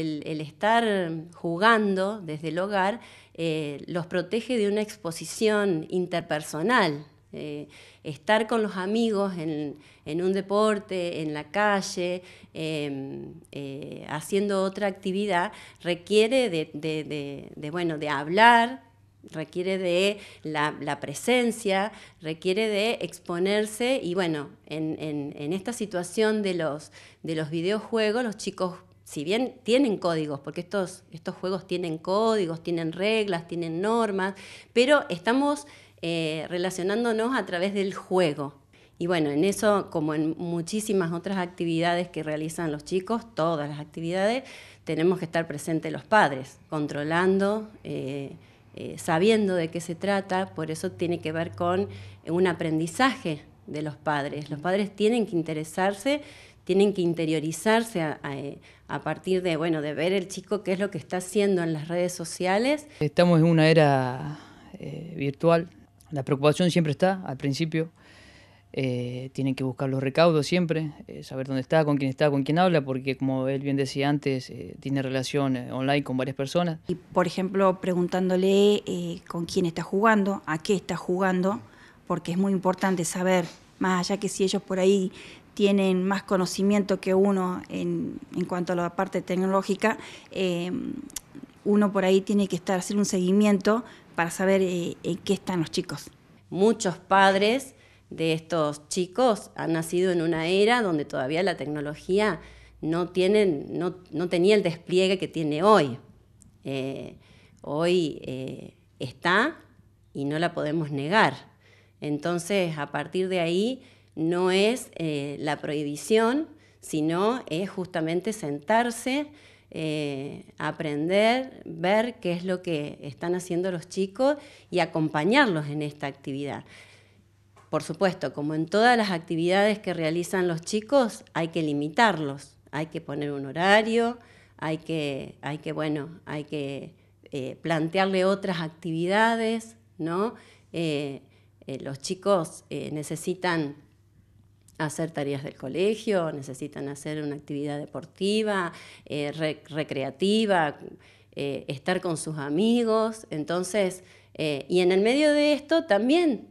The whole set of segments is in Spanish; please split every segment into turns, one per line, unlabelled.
el, estar jugando desde el hogar eh, los protege de una exposición interpersonal. Eh, estar con los amigos en, un deporte, en la calle, em, eh, haciendo otra actividad, requiere de, bueno, de hablar, requiere de la, presencia, requiere de exponerse y bueno, en, en esta situación de los, de los videojuegos los chicos si bien tienen códigos, porque estos, estos juegos tienen códigos, tienen reglas, tienen normas, pero estamos eh, relacionándonos a través del juego. Y bueno, en eso, como en muchísimas otras actividades que realizan los chicos, todas las actividades, tenemos que estar presentes los padres, controlando, eh, eh, sabiendo de qué se trata, por eso tiene que ver con un aprendizaje de los padres. Los padres tienen que interesarse tienen que interiorizarse eh, a, partir de, bueno, de ver el chico qué es lo que está haciendo en las redes sociales.
Estamos en una era eh, virtual, la preocupación siempre está al principio, eh, tienen que buscar los recaudos siempre, saber dónde está, con quién está, con quién habla, porque como él bien decía antes, tiene relación online con varias personas. Y por ejemplo, preguntándole con quién
está jugando, a qué está jugando, porque es muy importante saber, más allá que si ellos por ahí tienen más conocimiento que uno en, cuanto a la parte tecnológica, eh, uno por ahí tiene que estar, hacer un seguimiento para saber
eh, en qué están los chicos. Muchos padres de estos chicos han nacido en una era donde todavía la tecnología no, tienen, no, tenía el despliegue que tiene hoy. Eh, hoy está y no la podemos negar. Entonces, a partir de ahí, no es eh, la prohibición, sino es justamente sentarse, eh, aprender, ver qué es lo que están haciendo los chicos y acompañarlos en esta actividad. Por supuesto, como en todas las actividades que realizan los chicos, hay que limitarlos, hay que poner un horario, hay que, hay bueno, hay que eh, plantearle otras actividades, ¿no? los chicos necesitan hacer tareas del colegio, necesitan hacer una actividad deportiva, eh, recreativa, eh, estar con sus amigos. Entonces, eh, y en el medio de esto también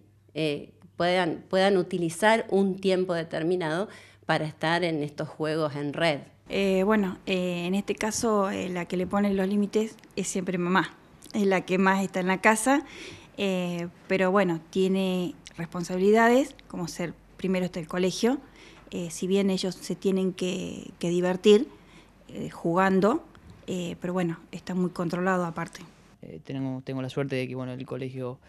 puedan, puedan utilizar un tiempo determinado para estar en estos juegos en red. bueno, en este
caso la que le ponen los límites es siempre mamá, es la que más está en la casa, pero bueno, tiene responsabilidades como ser primero está el colegio, eh, si bien ellos se tienen que, divertir eh, jugando,
eh, pero bueno, está muy controlado aparte. tengo, tengo la suerte de que bueno, el colegio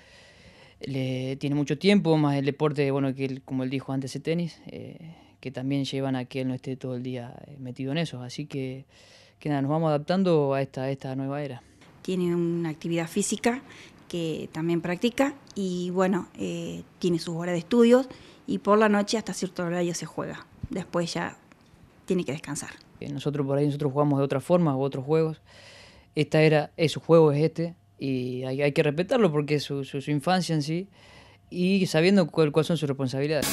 le, tiene mucho tiempo, más el deporte, bueno, que como él dijo antes, el tenis, que también llevan a que él no esté todo el día metido en eso. Así que, que nada, nos vamos adaptando a esta, a esta nueva era. Tiene una actividad física que también
practica y bueno, eh, tiene sus horas de estudios y por la noche hasta cierto horario se juega. Después ya
tiene que descansar. Eh, nosotros por ahí nosotros jugamos de otra forma o otros juegos. Esta era, es su juego es este y hay, que respetarlo porque es su, infancia en sí y sabiendo cuáles son sus responsabilidades.